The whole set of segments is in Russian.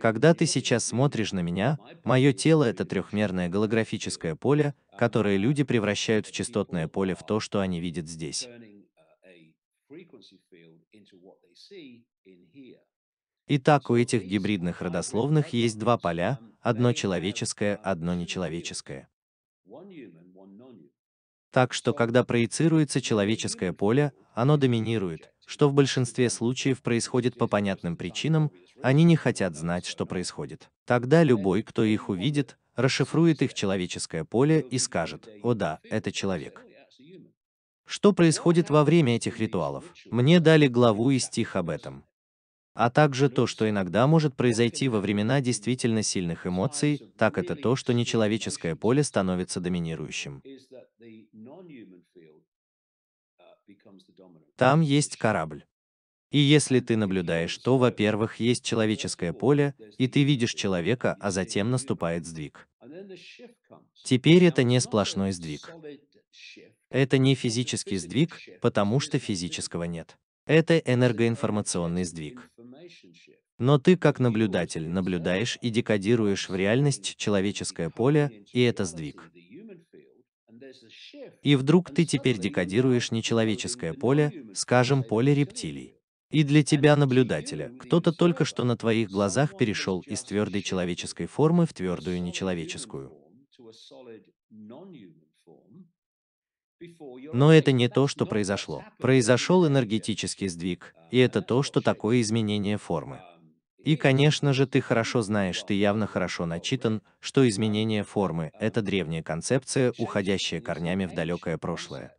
Когда ты сейчас смотришь на меня, мое тело — это трехмерное голографическое поле, которое люди превращают в частотное поле в то, что они видят здесь. Uh, Итак, у этих гибридных родословных есть два поля, um, одно человеческое, одно нечеловеческое. Так что, когда проецируется человеческое поле, оно доминирует, что в большинстве случаев происходит по понятным причинам, они не хотят знать, что происходит. Тогда любой, кто их увидит, расшифрует их человеческое поле и скажет, о да, это человек. Что происходит во время этих ритуалов? Мне дали главу и стих об этом. А также то, что иногда может произойти во времена действительно сильных эмоций, так это то, что нечеловеческое поле становится доминирующим. Uh, Там есть корабль. И если ты наблюдаешь, то, во-первых, есть человеческое поле, и ты видишь человека, а затем наступает сдвиг. Теперь это не сплошной сдвиг. Это не физический сдвиг, потому что физического нет. Это энергоинформационный сдвиг. Но ты как наблюдатель наблюдаешь и декодируешь в реальность человеческое поле, и это сдвиг. И вдруг ты теперь декодируешь нечеловеческое поле, скажем, поле рептилий. И для тебя, наблюдателя, кто-то только что на твоих глазах перешел из твердой человеческой формы в твердую нечеловеческую. Но это не то, что произошло. Произошел энергетический сдвиг, и это то, что такое изменение формы. И, конечно же, ты хорошо знаешь, ты явно хорошо начитан, что изменение формы – это древняя концепция, уходящая корнями в далекое прошлое.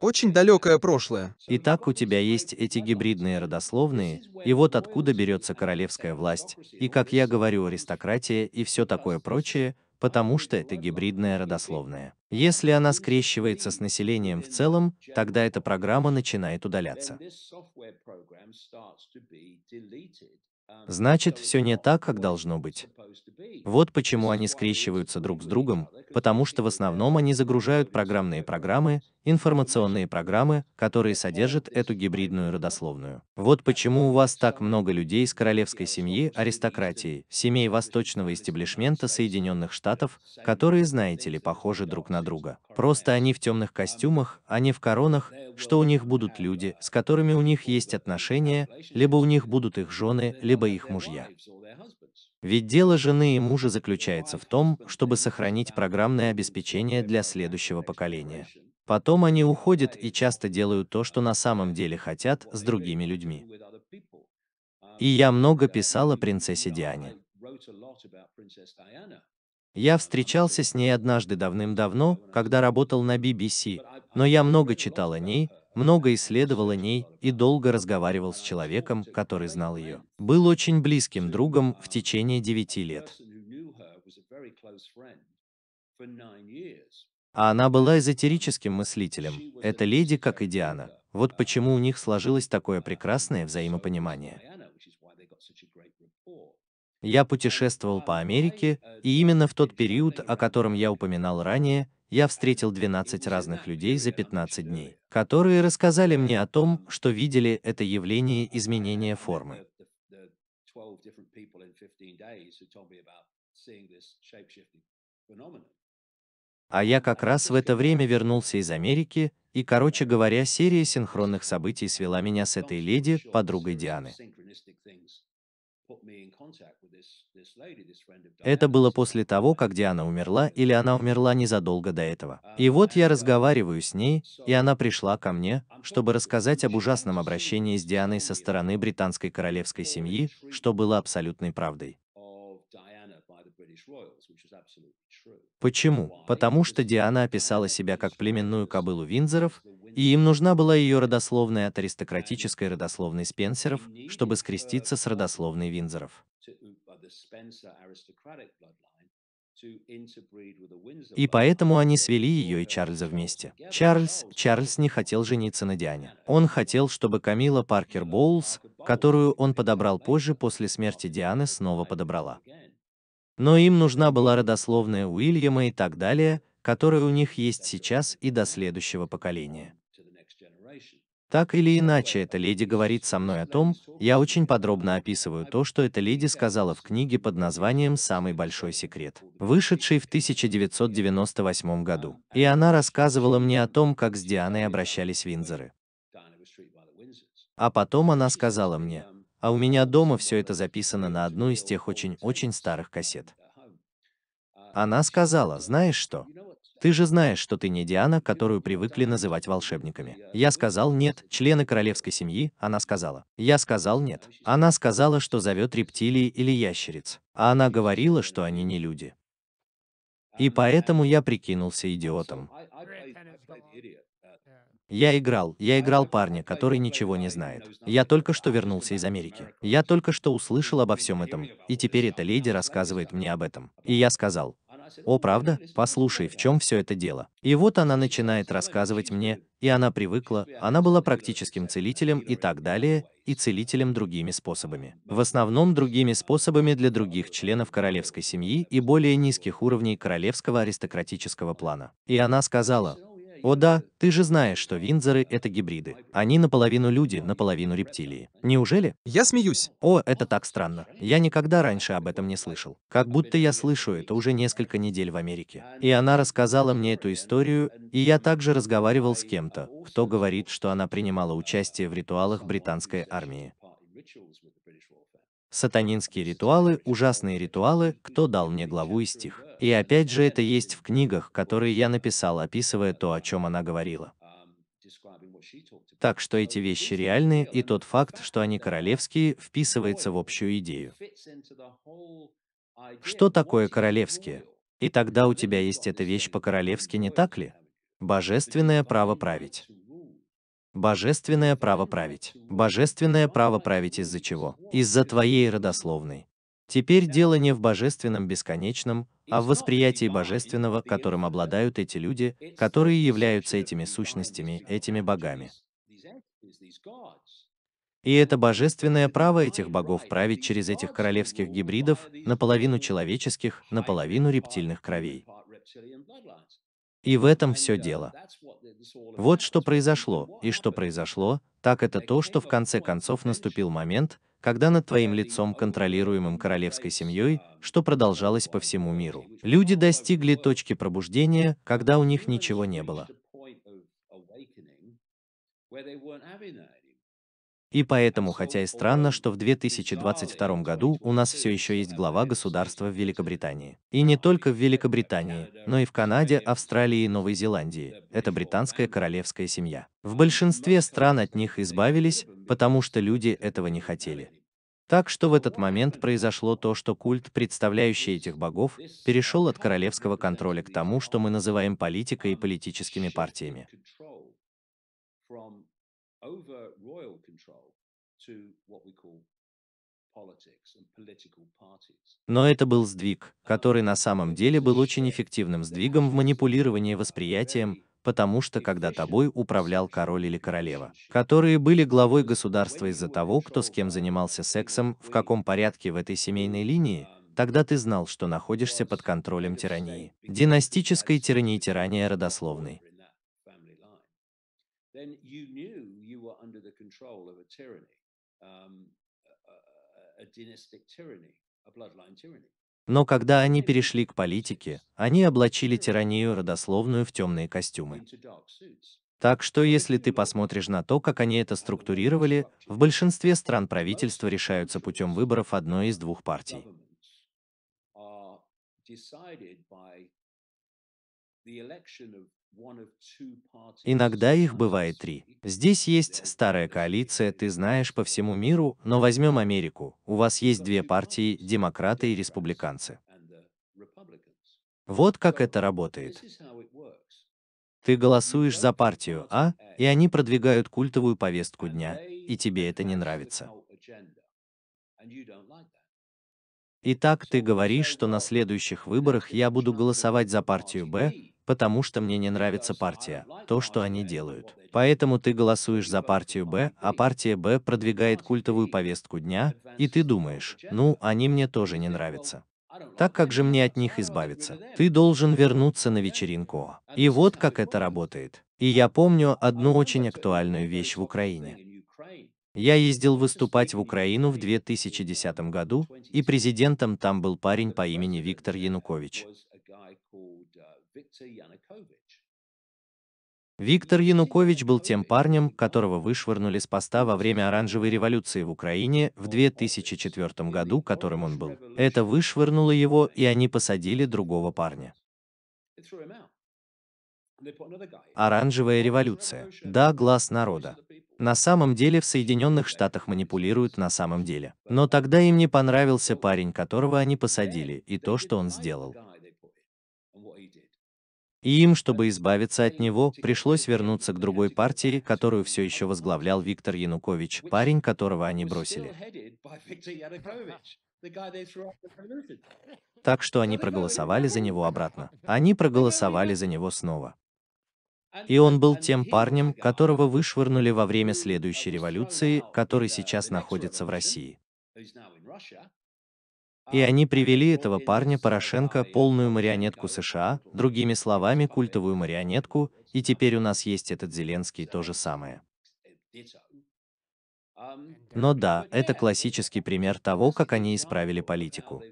Очень далекое прошлое. Итак, у тебя есть эти гибридные родословные, и вот откуда берется королевская власть, и, как я говорю, аристократия и все такое прочее, потому что это гибридная родословная. Если она скрещивается с населением в целом, тогда эта программа начинает удаляться. Um, Значит, все не так, как должно быть. Вот почему они скрещиваются друг с другом, потому что в основном они загружают программные программы, информационные программы, которые содержат эту гибридную родословную. Вот почему у вас так много людей из королевской семьи, аристократии, семей восточного истеблишмента Соединенных Штатов, которые, знаете ли, похожи друг на друга. Просто они в темных костюмах, они а в коронах, что у них будут люди, с которыми у них есть отношения, либо у них будут их жены, либо их мужья. Ведь дело жены и мужа заключается в том, чтобы сохранить программу программное обеспечение для следующего поколения. Потом они уходят и часто делают то, что на самом деле хотят, с другими людьми. И я много писал о принцессе Диане. Я встречался с ней однажды давным-давно, когда работал на BBC, но я много читал о ней, много исследовал о ней и долго разговаривал с человеком, который знал ее. Был очень близким другом в течение девяти лет. А она была эзотерическим мыслителем. Это леди, как и Диана. Вот почему у них сложилось такое прекрасное взаимопонимание. Я путешествовал по Америке, uh, и именно в тот период, о котором я упоминал ранее, я встретил 12 разных людей за 15 дней, которые рассказали мне о том, um, что видели это явление изменения формы. А я как раз в это время вернулся из Америки, и, короче говоря, серия синхронных событий свела меня с этой леди, подругой Дианы. Это было после того, как Диана умерла, или она умерла незадолго до этого. И вот я разговариваю с ней, и она пришла ко мне, чтобы рассказать об ужасном обращении с Дианой со стороны британской королевской семьи, что было абсолютной правдой. Почему? Потому что Диана описала себя как племенную кобылу Винзоров, и им нужна была ее родословная от аристократической родословной Спенсеров, чтобы скреститься с родословной Винзоров. И поэтому они свели ее и Чарльза вместе. Чарльз, Чарльз не хотел жениться на Диане. Он хотел, чтобы Камила Паркер Боулс, которую он подобрал позже после смерти Дианы, снова подобрала. Но им нужна была родословная Уильяма и так далее, которая у них есть сейчас и до следующего поколения. Так или иначе, эта леди говорит со мной о том, я очень подробно описываю то, что эта леди сказала в книге под названием «Самый большой секрет», вышедшей в 1998 году. И она рассказывала мне о том, как с Дианой обращались Винзоры. А потом она сказала мне, а у меня дома все это записано на одну из тех очень-очень старых кассет. Она сказала, знаешь что? Ты же знаешь, что ты не Диана, которую привыкли называть волшебниками. Я сказал нет, члены королевской семьи, она сказала. Я сказал нет. Она сказала, что зовет рептилии или ящериц. А она говорила, что они не люди. И поэтому я прикинулся идиотом. Я играл, я играл парня, который ничего не знает. Я только что вернулся из Америки. Я только что услышал обо всем этом, и теперь эта леди рассказывает мне об этом. И я сказал, «О, правда? Послушай, в чем все это дело?» И вот она начинает рассказывать мне, и она привыкла, она была практическим целителем и так далее, и целителем другими способами. В основном другими способами для других членов королевской семьи и более низких уровней королевского аристократического плана. И она сказала, о да, ты же знаешь, что винзоры это гибриды. Они наполовину люди, наполовину рептилии. Неужели? Я смеюсь. О, это так странно. Я никогда раньше об этом не слышал. Как будто я слышу это уже несколько недель в Америке. И она рассказала мне эту историю, и я также разговаривал с кем-то, кто говорит, что она принимала участие в ритуалах британской армии. Сатанинские ритуалы, ужасные ритуалы, кто дал мне главу и стих. И опять же это есть в книгах, которые я написал, описывая то, о чем она говорила. Так что эти вещи реальны, и тот факт, что они королевские, вписывается в общую идею. Что такое королевские? И тогда у тебя есть эта вещь по-королевски, не так ли? Божественное право править. Божественное право править. Божественное право править из-за чего? Из-за твоей родословной. Теперь дело не в божественном бесконечном, а в восприятии божественного, которым обладают эти люди, которые являются этими сущностями, этими богами. И это божественное право этих богов править через этих королевских гибридов, наполовину человеческих, наполовину рептильных кровей. И в этом все дело. Вот что произошло, и что произошло, так это то, что в конце концов наступил момент, когда над твоим лицом, контролируемым королевской семьей, что продолжалось по всему миру. Люди достигли точки пробуждения, когда у них ничего не было. И поэтому, хотя и странно, что в 2022 году у нас все еще есть глава государства в Великобритании. И не только в Великобритании, но и в Канаде, Австралии и Новой Зеландии. Это британская королевская семья. В большинстве стран от них избавились, потому что люди этого не хотели. Так что в этот момент произошло то, что культ, представляющий этих богов, перешел от королевского контроля к тому, что мы называем политикой и политическими партиями. Но это был сдвиг, который на самом деле был очень эффективным сдвигом в манипулировании восприятием, потому что когда тобой управлял король или королева, которые были главой государства из-за того, кто с кем занимался сексом, в каком порядке в этой семейной линии, тогда ты знал, что а, находишься под контролем тирании, династической тирании тирания родословной. Но когда они перешли к политике, они облачили тиранию родословную в темные костюмы. Так что если ты посмотришь на то, как они это структурировали, в большинстве стран правительства решаются путем выборов одной из двух партий. Иногда их бывает три. Здесь есть старая коалиция, ты знаешь, по всему миру, но возьмем Америку. У вас есть две партии, демократы и республиканцы. Вот как это работает. Ты голосуешь за партию А, и они продвигают культовую повестку дня, и тебе это не нравится. Итак, ты говоришь, что на следующих выборах я буду голосовать за партию Б, потому что мне не нравится партия, то, что они делают. Поэтому ты голосуешь за партию Б, а партия Б продвигает культовую повестку дня, и ты думаешь, ну, они мне тоже не нравятся. Так как же мне от них избавиться? Ты должен вернуться на вечеринку. И вот как это работает. И я помню одну очень актуальную вещь в Украине. Я ездил выступать в Украину в 2010 году, и президентом там был парень по имени Виктор Янукович. Виктор Янукович был тем парнем, которого вышвырнули с поста во время оранжевой революции в Украине в 2004 году, которым он был. Это вышвырнуло его, и они посадили другого парня. Оранжевая революция. Да, глаз народа. На самом деле в Соединенных Штатах манипулируют на самом деле. Но тогда им не понравился парень, которого они посадили, и то, что он сделал. И им, чтобы избавиться от него, пришлось вернуться к другой партии, которую все еще возглавлял Виктор Янукович, парень, которого они бросили. Так что они проголосовали за него обратно. Они проголосовали за него снова. И он был тем парнем, которого вышвырнули во время следующей революции, который сейчас находится в России. И они привели этого парня Порошенко, полную марионетку США, другими словами, культовую марионетку, и теперь у нас есть этот Зеленский то же самое. Но да, это классический пример того, как они исправили политику.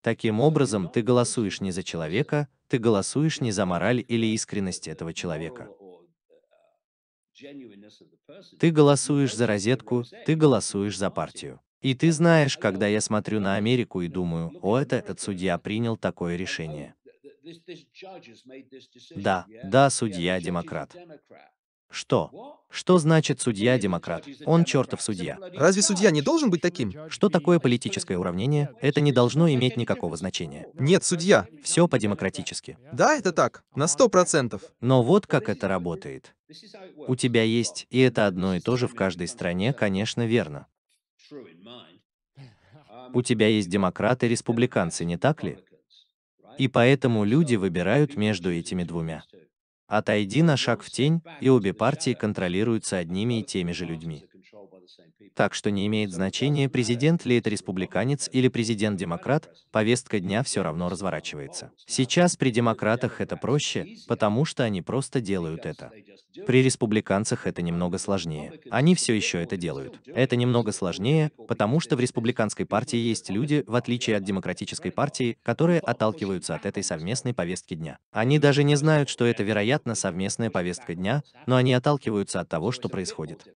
Таким образом, ты голосуешь не за человека, ты голосуешь не за мораль или искренность этого человека. Ты голосуешь за розетку, ты голосуешь за партию. И ты знаешь, когда я смотрю на Америку и думаю, о, это этот судья принял такое решение. Да, да, судья демократ. Что? Что значит судья демократ? Он чертов судья. Разве судья не должен быть таким? Что такое политическое уравнение? Это не должно иметь никакого значения. Нет, судья. Все по-демократически. Да, это так. На сто процентов. Но вот как это работает. У тебя есть, и это одно и то же в каждой стране, конечно, верно. Um, У тебя есть демократы, и республиканцы, не так ли? И поэтому люди выбирают между этими двумя. Отойди на шаг в тень, и обе партии контролируются одними и теми же людьми. Так что не имеет значения, президент ли это республиканец или президент-демократ, повестка дня все равно разворачивается. Сейчас при демократах это проще, потому что они просто делают это. При республиканцах это немного сложнее. Они все еще это делают. Это немного сложнее, потому что в республиканской партии есть люди, в отличие от демократической партии, которые отталкиваются от этой совместной повестки дня. Они даже не знают, что это, вероятно, совместная повестка дня, но они отталкиваются от того, что происходит.